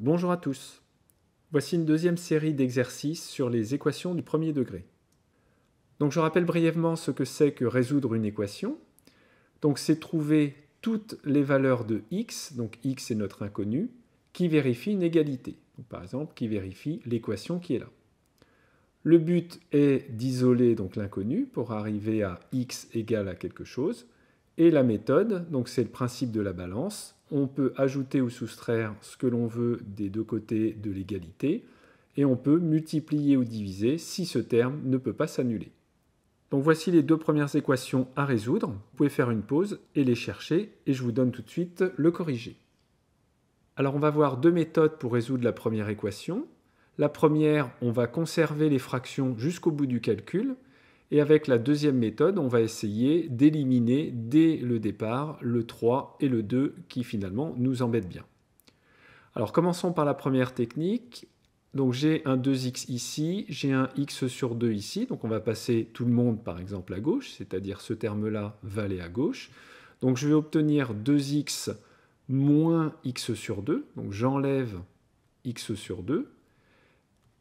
Bonjour à tous. Voici une deuxième série d'exercices sur les équations du premier degré. Donc je rappelle brièvement ce que c'est que résoudre une équation. Donc c'est trouver toutes les valeurs de x, donc x est notre inconnu, qui vérifie une égalité. par exemple, qui vérifie l'équation qui est là. Le but est d'isoler donc l'inconnu pour arriver à x égal à quelque chose. Et la méthode, donc c'est le principe de la balance, on peut ajouter ou soustraire ce que l'on veut des deux côtés de l'égalité, et on peut multiplier ou diviser si ce terme ne peut pas s'annuler. Donc voici les deux premières équations à résoudre. Vous pouvez faire une pause et les chercher, et je vous donne tout de suite le corrigé. Alors on va voir deux méthodes pour résoudre la première équation. La première, on va conserver les fractions jusqu'au bout du calcul, et avec la deuxième méthode, on va essayer d'éliminer dès le départ le 3 et le 2 qui finalement nous embêtent bien. Alors commençons par la première technique. Donc j'ai un 2x ici, j'ai un x sur 2 ici, donc on va passer tout le monde par exemple à gauche, c'est-à-dire ce terme-là va aller à gauche. Donc je vais obtenir 2x moins x sur 2, donc j'enlève x sur 2,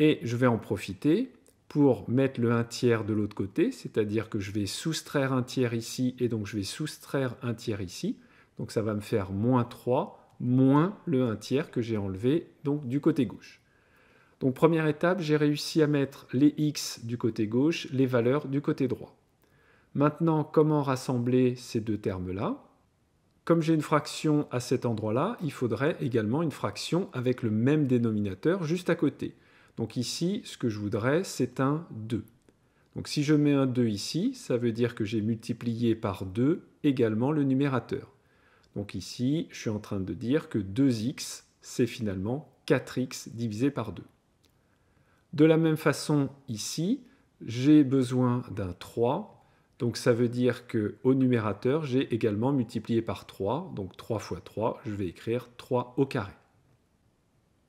et je vais en profiter pour mettre le 1 tiers de l'autre côté, c'est-à-dire que je vais soustraire un tiers ici et donc je vais soustraire un tiers ici. Donc ça va me faire moins 3 moins le 1 tiers que j'ai enlevé donc du côté gauche. Donc première étape, j'ai réussi à mettre les x du côté gauche, les valeurs du côté droit. Maintenant, comment rassembler ces deux termes-là Comme j'ai une fraction à cet endroit-là, il faudrait également une fraction avec le même dénominateur juste à côté. Donc ici, ce que je voudrais, c'est un 2. Donc si je mets un 2 ici, ça veut dire que j'ai multiplié par 2 également le numérateur. Donc ici, je suis en train de dire que 2x, c'est finalement 4x divisé par 2. De la même façon ici, j'ai besoin d'un 3, donc ça veut dire qu'au numérateur, j'ai également multiplié par 3, donc 3 fois 3, je vais écrire 3 au carré.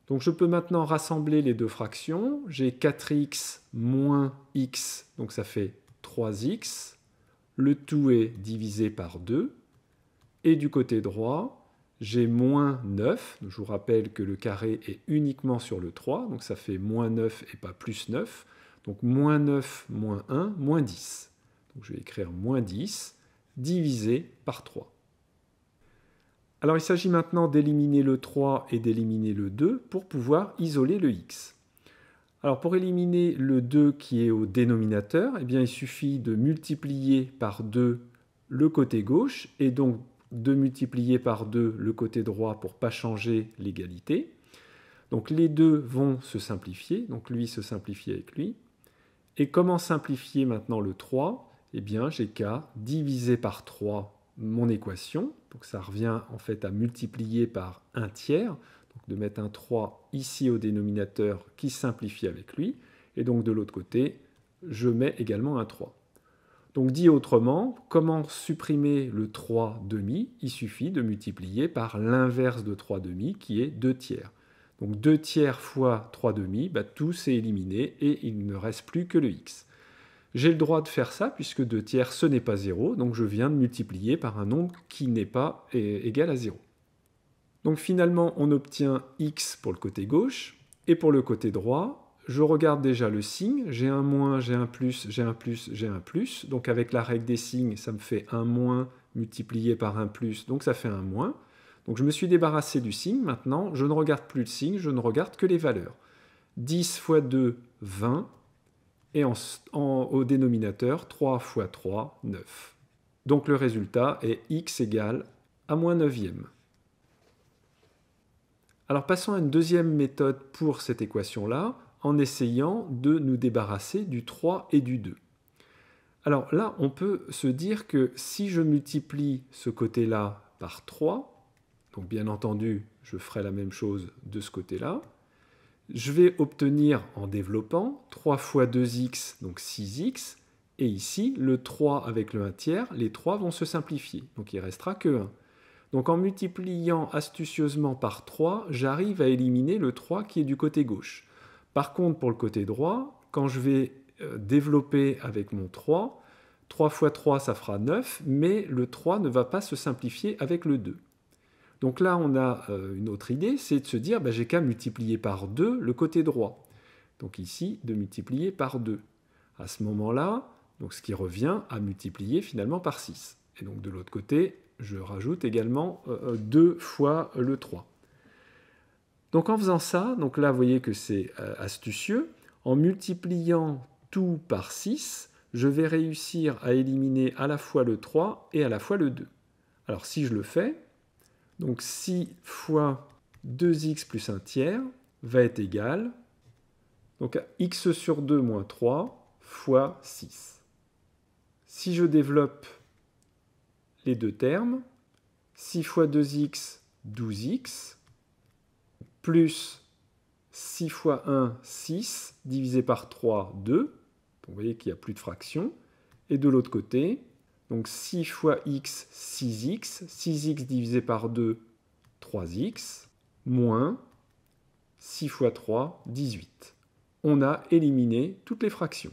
Donc je peux maintenant rassembler les deux fractions. J'ai 4x moins x, donc ça fait 3x. Le tout est divisé par 2. Et du côté droit, j'ai moins 9. Je vous rappelle que le carré est uniquement sur le 3, donc ça fait moins 9 et pas plus 9. Donc moins 9, moins 1, moins 10. Donc je vais écrire moins 10 divisé par 3. Alors il s'agit maintenant d'éliminer le 3 et d'éliminer le 2 pour pouvoir isoler le x. Alors pour éliminer le 2 qui est au dénominateur, eh bien il suffit de multiplier par 2 le côté gauche et donc de multiplier par 2 le côté droit pour ne pas changer l'égalité. Donc les deux vont se simplifier, donc lui se simplifie avec lui. Et comment simplifier maintenant le 3 Eh bien j'ai qu'à diviser par 3 mon équation. Donc ça revient en fait à multiplier par 1 tiers, donc de mettre un 3 ici au dénominateur qui simplifie avec lui, et donc de l'autre côté, je mets également un 3. Donc dit autrement, comment supprimer le 3 demi Il suffit de multiplier par l'inverse de 3 demi qui est 2 tiers. Donc 2 tiers fois 3 demi, bah, tout s'est éliminé et il ne reste plus que le x j'ai le droit de faire ça puisque 2 tiers ce n'est pas 0, donc je viens de multiplier par un nombre qui n'est pas euh, égal à 0. Donc finalement on obtient x pour le côté gauche et pour le côté droit, je regarde déjà le signe, j'ai un moins, j'ai un plus, j'ai un plus, j'ai un plus, donc avec la règle des signes ça me fait un moins multiplié par un plus, donc ça fait un moins. Donc je me suis débarrassé du signe, maintenant je ne regarde plus le signe, je ne regarde que les valeurs. 10 fois 2, 20, et au dénominateur 3 fois 3, 9. Donc le résultat est x égale à moins 9e. Alors passons à une deuxième méthode pour cette équation-là, en essayant de nous débarrasser du 3 et du 2. Alors là, on peut se dire que si je multiplie ce côté-là par 3, donc bien entendu, je ferai la même chose de ce côté-là, je vais obtenir en développant 3 fois 2x, donc 6x, et ici, le 3 avec le 1 tiers, les 3 vont se simplifier, donc il ne restera que 1. Donc en multipliant astucieusement par 3, j'arrive à éliminer le 3 qui est du côté gauche. Par contre, pour le côté droit, quand je vais euh, développer avec mon 3, 3 fois 3, ça fera 9, mais le 3 ne va pas se simplifier avec le 2. Donc là, on a euh, une autre idée, c'est de se dire, bah, j'ai qu'à multiplier par 2 le côté droit. Donc ici, de multiplier par 2. À ce moment-là, donc ce qui revient à multiplier finalement par 6. Et donc de l'autre côté, je rajoute également 2 euh, euh, fois le 3. Donc en faisant ça, donc là vous voyez que c'est astucieux, en multipliant tout par 6, je vais réussir à éliminer à la fois le 3 et à la fois le 2. Alors si je le fais, donc 6 fois 2x plus 1 tiers va être égal donc à x sur 2 moins 3 fois 6. Si je développe les deux termes, 6 fois 2x, 12x, plus 6 fois 1, 6, divisé par 3, 2. Vous voyez qu'il n'y a plus de fraction. Et de l'autre côté, donc 6 fois x, 6x. 6x divisé par 2, 3x. Moins 6 fois 3, 18. On a éliminé toutes les fractions.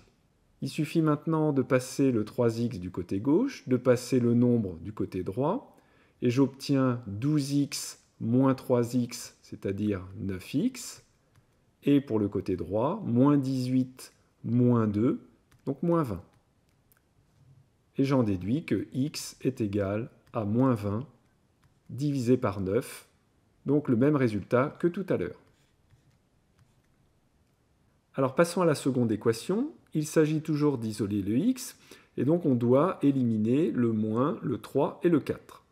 Il suffit maintenant de passer le 3x du côté gauche, de passer le nombre du côté droit, et j'obtiens 12x moins 3x, c'est-à-dire 9x, et pour le côté droit, moins 18 moins 2, donc moins 20 et j'en déduis que x est égal à moins 20 divisé par 9, donc le même résultat que tout à l'heure. Alors passons à la seconde équation. Il s'agit toujours d'isoler le x, et donc on doit éliminer le moins, le 3 et le 4.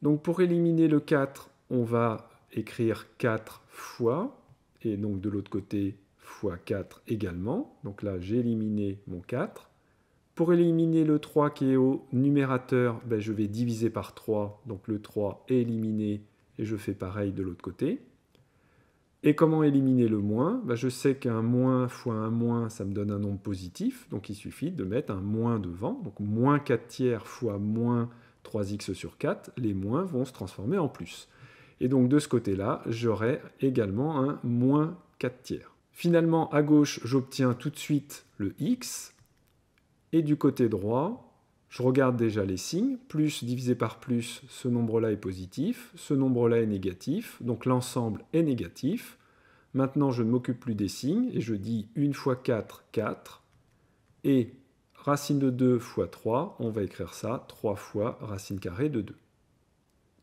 Donc pour éliminer le 4, on va écrire 4 fois, et donc de l'autre côté fois 4 également. Donc là, j'ai éliminé mon 4. Pour éliminer le 3 qui est au numérateur, ben, je vais diviser par 3, donc le 3 est éliminé et je fais pareil de l'autre côté. Et comment éliminer le moins ben, Je sais qu'un moins fois un moins, ça me donne un nombre positif, donc il suffit de mettre un moins devant, donc moins 4 tiers fois moins 3x sur 4, les moins vont se transformer en plus. Et donc de ce côté-là, j'aurai également un moins 4 tiers. Finalement, à gauche, j'obtiens tout de suite le x, et du côté droit, je regarde déjà les signes. Plus divisé par plus, ce nombre-là est positif, ce nombre-là est négatif, donc l'ensemble est négatif. Maintenant, je ne m'occupe plus des signes et je dis 1 fois 4, 4. Et racine de 2 fois 3, on va écrire ça 3 fois racine carrée de 2.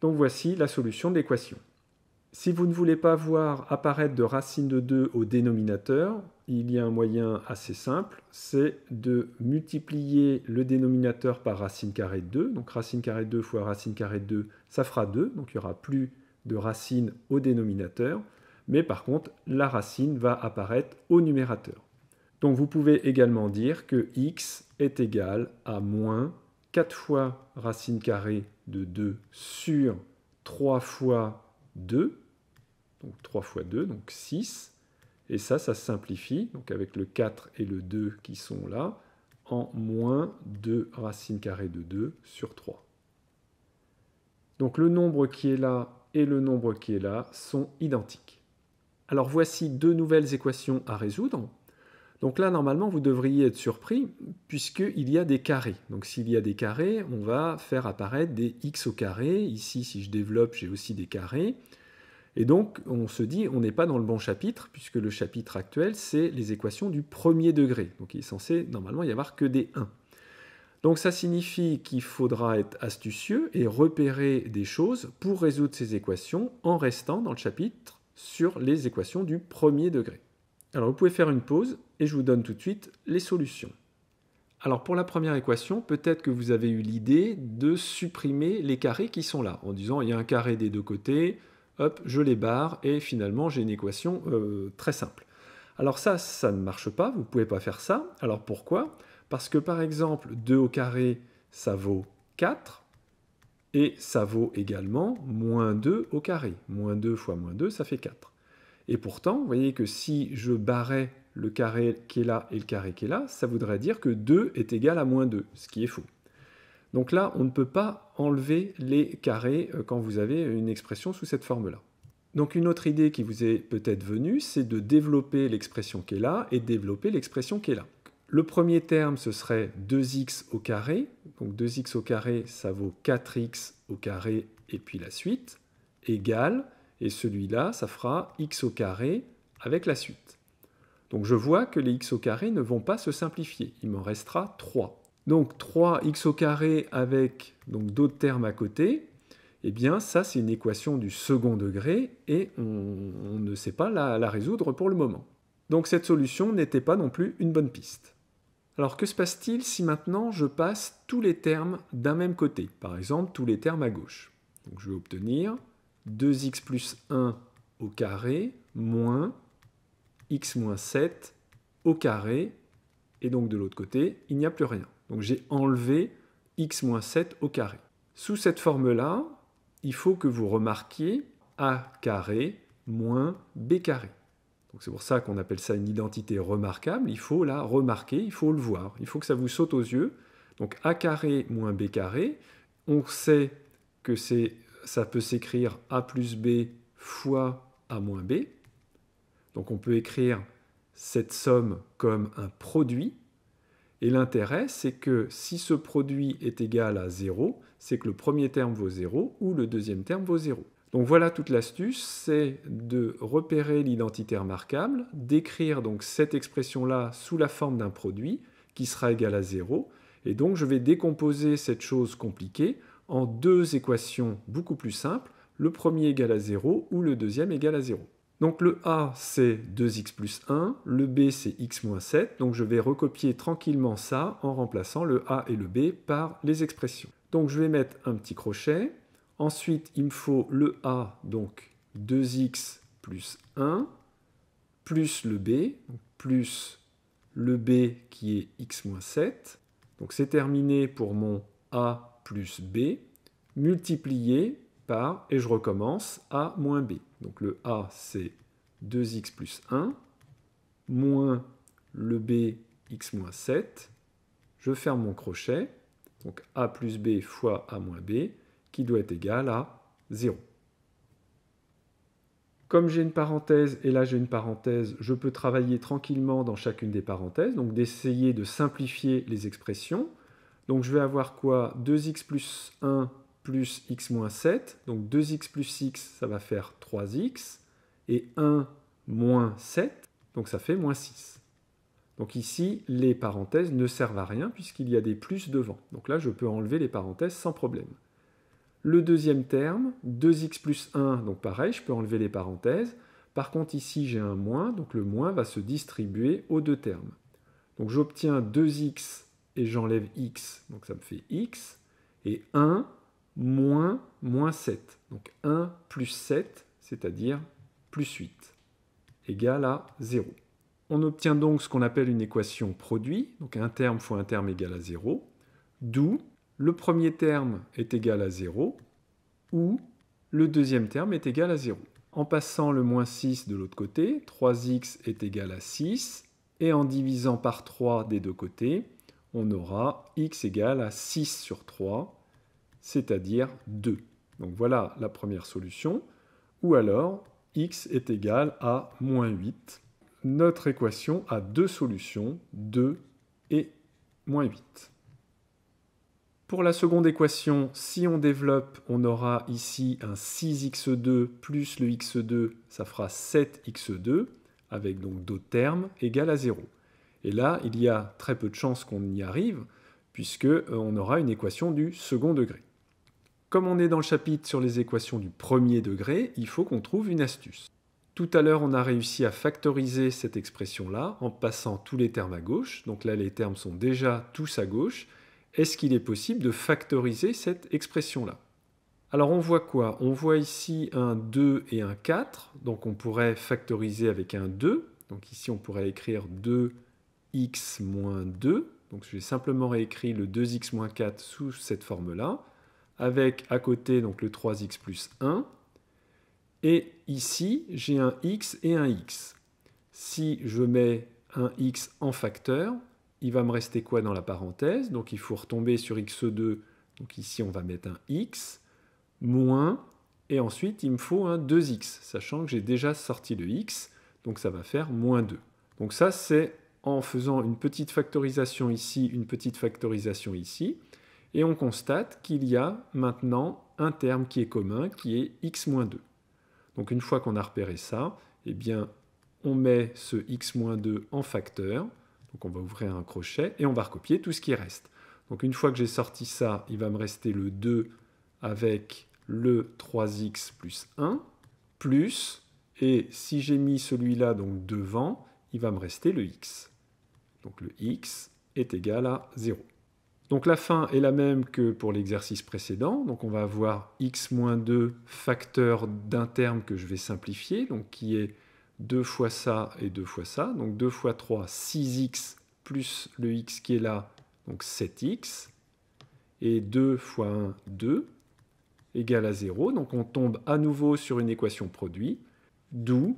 Donc voici la solution de l'équation. Si vous ne voulez pas voir apparaître de racine de 2 au dénominateur, il y a un moyen assez simple, c'est de multiplier le dénominateur par racine carrée de 2. Donc racine carrée de 2 fois racine carrée de 2, ça fera 2, donc il n'y aura plus de racine au dénominateur, mais par contre, la racine va apparaître au numérateur. Donc vous pouvez également dire que x est égal à moins 4 fois racine carrée de 2 sur 3 fois 2, donc 3 fois 2, donc 6, et ça, ça simplifie, donc avec le 4 et le 2 qui sont là, en moins 2 racine carrée de 2 sur 3. Donc le nombre qui est là et le nombre qui est là sont identiques. Alors voici deux nouvelles équations à résoudre. Donc là, normalement, vous devriez être surpris puisqu'il y a des carrés. Donc s'il y a des carrés, on va faire apparaître des x au carré. Ici, si je développe, j'ai aussi des carrés. Et donc, on se dit, on n'est pas dans le bon chapitre, puisque le chapitre actuel, c'est les équations du premier degré. Donc, il est censé, normalement, y avoir que des 1. Donc, ça signifie qu'il faudra être astucieux et repérer des choses pour résoudre ces équations en restant dans le chapitre sur les équations du premier degré. Alors, vous pouvez faire une pause et je vous donne tout de suite les solutions. Alors pour la première équation, peut-être que vous avez eu l'idée de supprimer les carrés qui sont là, en disant il y a un carré des deux côtés, hop, je les barre, et finalement j'ai une équation euh, très simple. Alors ça, ça ne marche pas, vous ne pouvez pas faire ça. Alors pourquoi Parce que par exemple, 2 au carré, ça vaut 4, et ça vaut également moins 2 au carré. Moins 2 fois moins 2, ça fait 4. Et pourtant, vous voyez que si je barrais le carré qui est là et le carré qui est là, ça voudrait dire que 2 est égal à moins 2, ce qui est faux. Donc là, on ne peut pas enlever les carrés euh, quand vous avez une expression sous cette forme-là. Donc une autre idée qui vous est peut-être venue, c'est de développer l'expression qui est là et développer l'expression qui est là. Le premier terme, ce serait 2x au carré. Donc 2x au carré, ça vaut 4x au carré et puis la suite, égale, et celui-là, ça fera x au carré avec la suite. Donc je vois que les x au carré ne vont pas se simplifier, il m'en restera 3. Donc 3x au carré avec d'autres termes à côté, eh bien ça c'est une équation du second degré et on, ne sait pas la, résoudre pour le moment. Donc cette solution n'était pas non plus une bonne piste. Alors que se passe-t-il si maintenant je passe tous les termes d'un même côté Par exemple, tous les termes à gauche. Donc je vais obtenir 2x plus 1 au carré moins x moins 7 au carré. Et donc de l'autre côté, il n'y a plus rien. Donc j'ai enlevé x moins 7 au carré. Sous cette forme-là, il faut que vous remarquiez a carré moins b carré. c'est pour ça qu'on appelle ça une identité remarquable. Il faut la remarquer, il faut le voir, il faut que ça vous saute aux yeux. Donc a carré moins b carré, on sait que ça peut s'écrire a plus b fois a moins b. Donc on peut écrire cette somme comme un produit et l'intérêt, c'est que si ce produit est égal à 0, c'est que le premier terme vaut 0 ou le deuxième terme vaut 0. Donc voilà toute l'astuce, c'est de repérer l'identité remarquable, d'écrire donc cette expression-là sous la forme d'un produit qui sera égal à 0. Et donc je vais décomposer cette chose compliquée en deux équations beaucoup plus simples, le premier égal à 0 ou le deuxième égal à 0. Donc le A, c'est 2x plus 1, le B, c'est x moins 7, donc je vais recopier tranquillement ça en remplaçant le A et le B par les expressions. Donc je vais mettre un petit crochet, ensuite il me faut le A, donc 2x plus 1, plus le B, plus le B qui est x moins 7, donc c'est terminé pour mon A plus B, multiplié et je recommence, a moins b. Donc le a, c'est 2x plus 1, moins le b, x moins 7. Je ferme mon crochet, donc a plus b fois a moins b, qui doit être égal à 0. Comme j'ai une parenthèse, et là j'ai une parenthèse, je peux travailler tranquillement dans chacune des parenthèses, donc d'essayer de simplifier les expressions. Donc je vais avoir quoi 2x plus 1 plus x moins 7. Donc 2x plus x, ça va faire 3x. Et 1 moins 7, donc ça fait moins 6. Donc ici, les parenthèses ne servent à rien puisqu'il y a des plus devant. Donc là, je peux enlever les parenthèses sans problème. Le deuxième terme, 2x plus 1, donc pareil, je peux enlever les parenthèses. Par contre, ici, j'ai un moins, donc le moins va se distribuer aux deux termes. Donc j'obtiens 2x et j'enlève x, donc ça me fait x. Et 1 moins, moins 7. Donc 1 plus 7, c'est-à-dire plus 8, égale à 0. On obtient donc ce qu'on appelle une équation produit, donc un terme fois un terme égal à 0, d'où le premier terme est égal à 0, ou le deuxième terme est égal à 0. En passant le moins 6 de l'autre côté, 3x est égal à 6, et en divisant par 3 des deux côtés, on aura x égale à 6 sur 3, c'est-à-dire 2. Donc voilà la première solution. Ou alors, x est égal à moins 8. Notre équation a deux solutions, 2 et moins 8. Pour la seconde équation, si on développe, on aura ici un 6x2 plus le x2, ça fera 7x2, avec donc d'autres termes, égal à 0. Et là, il y a très peu de chances qu'on y arrive, puisqu'on euh, aura une équation du second degré. Comme on est dans le chapitre sur les équations du premier degré, il faut qu'on trouve une astuce. Tout à l'heure, on a réussi à factoriser cette expression-là en passant tous les termes à gauche. Donc là, les termes sont déjà tous à gauche. Est-ce qu'il est possible de factoriser cette expression-là Alors on voit quoi On voit ici un 2 et un 4. Donc on pourrait factoriser avec un 2. Donc ici, on pourrait écrire 2x moins 2. Donc j'ai simplement réécrit le 2x moins 4 sous cette forme-là avec à côté donc le 3x plus 1. Et ici, j'ai un x et un x. Si je mets un x en facteur, il va me rester quoi dans la parenthèse Donc il faut retomber sur x2. Donc ici, on va mettre un x moins, et ensuite, il me faut un 2x, sachant que j'ai déjà sorti le x, donc ça va faire moins 2. Donc ça, c'est en faisant une petite factorisation ici, une petite factorisation ici, et on constate qu'il y a maintenant un terme qui est commun, qui est x-2. Donc une fois qu'on a repéré ça, eh bien, on met ce x-2 en facteur, donc on va ouvrir un crochet, et on va recopier tout ce qui reste. Donc une fois que j'ai sorti ça, il va me rester le 2 avec le 3x plus 1, plus, et si j'ai mis celui-là donc devant, il va me rester le x. Donc le x est égal à 0. Donc la fin est la même que pour l'exercice précédent. Donc on va avoir x moins 2 facteur d'un terme que je vais simplifier, donc qui est 2 fois ça et 2 fois ça. Donc 2 fois 3, 6x plus le x qui est là, donc 7x. Et 2 fois 1, 2 égale à 0. Donc on tombe à nouveau sur une équation produit, d'où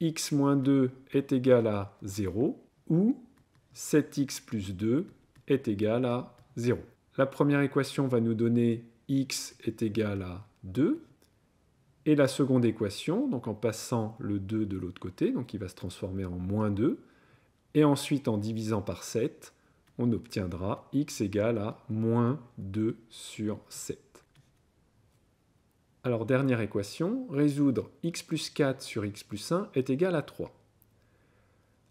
x moins 2 est égal à 0 ou 7x plus 2 est égal à la première équation va nous donner x est égal à 2. Et la seconde équation, donc en passant le 2 de l'autre côté, donc il va se transformer en moins 2. Et ensuite, en divisant par 7, on obtiendra x égale à moins 2 sur 7. Alors, dernière équation, résoudre x plus 4 sur x plus 1 est égal à 3.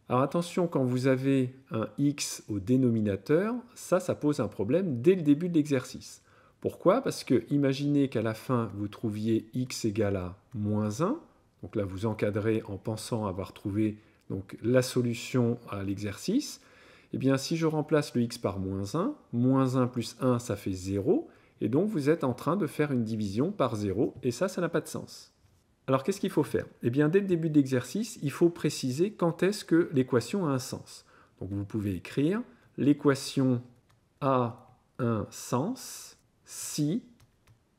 Alors attention, quand vous avez un x au dénominateur, ça, ça pose un problème dès le début de l'exercice. Pourquoi Parce que imaginez qu'à la fin, vous trouviez x égale à moins 1. Donc là, vous encadrez en pensant avoir trouvé donc, la solution à l'exercice. Eh bien, si je remplace le x par moins 1, moins 1 plus 1, ça fait 0. Et donc, vous êtes en train de faire une division par 0. Et ça, ça n'a pas de sens. Alors qu'est-ce qu'il faut faire Eh bien, dès le début de l'exercice, il faut préciser quand est-ce que l'équation a un sens. Donc vous pouvez écrire l'équation a un sens si,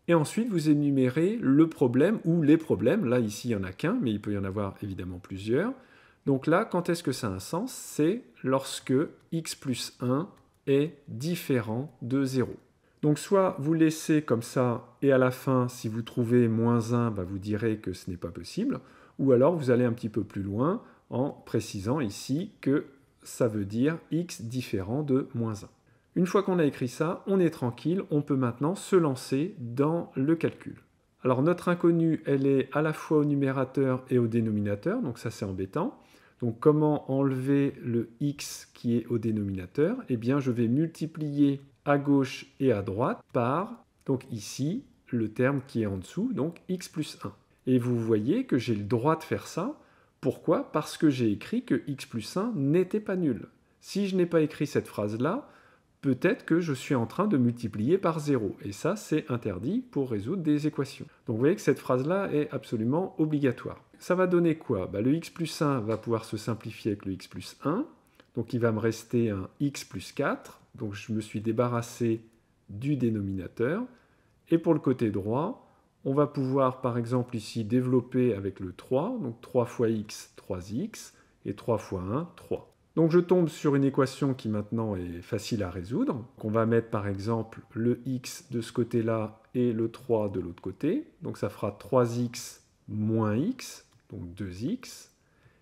et ensuite vous énumérez le problème ou les problèmes. Là, ici, il n'y en a qu'un, mais il peut y en avoir évidemment plusieurs. Donc là, quand est-ce que ça a un sens C'est lorsque x plus 1 est différent de 0. Donc soit vous laissez comme ça, et à la fin, si vous trouvez moins 1, bah, vous direz que ce n'est pas possible, ou alors vous allez un petit peu plus loin en précisant ici que ça veut dire x différent de moins 1. Une fois qu'on a écrit ça, on est tranquille, on peut maintenant se lancer dans le calcul. Alors notre inconnue, elle est à la fois au numérateur et au dénominateur, donc ça c'est embêtant. Donc comment enlever le x qui est au dénominateur Eh bien je vais multiplier à gauche et à droite par, donc ici, le terme qui est en dessous, donc x plus 1. Et vous voyez que j'ai le droit de faire ça. Pourquoi Parce que j'ai écrit que x plus 1 n'était pas nul. Si je n'ai pas écrit cette phrase-là, peut-être que je suis en train de multiplier par 0. Et ça, c'est interdit pour résoudre des équations. Donc vous voyez que cette phrase-là est absolument obligatoire. Ça va donner quoi bah, Le x plus 1 va pouvoir se simplifier avec le x plus 1. Donc il va me rester un x plus 4. Donc je me suis débarrassé du dénominateur. Et pour le côté droit, on va pouvoir par exemple ici développer avec le 3, donc 3 fois x, 3x, et 3 fois 1, 3. Donc je tombe sur une équation qui maintenant est facile à résoudre. qu'on va mettre par exemple le x de ce côté-là et le 3 de l'autre côté. Donc ça fera 3x moins x, donc 2x.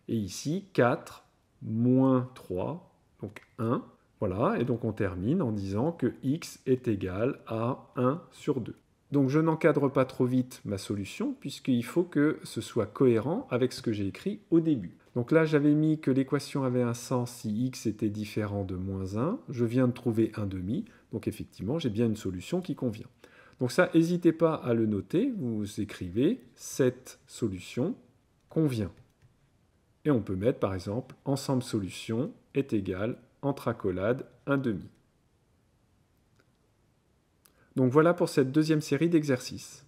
Et ici 4 moins 3, donc 1. Voilà, et donc on termine en disant que x est égal à 1 sur 2. Donc je n'encadre pas trop vite ma solution, puisqu'il faut que ce soit cohérent avec ce que j'ai écrit au début. Donc là, j'avais mis que l'équation avait un sens si x était différent de moins 1. Je viens de trouver 1 demi, donc effectivement, j'ai bien une solution qui convient. Donc ça, n'hésitez pas à le noter, vous écrivez « cette solution convient ». Et on peut mettre par exemple « ensemble solution est égal entre un demi. Donc voilà pour cette deuxième série d'exercices.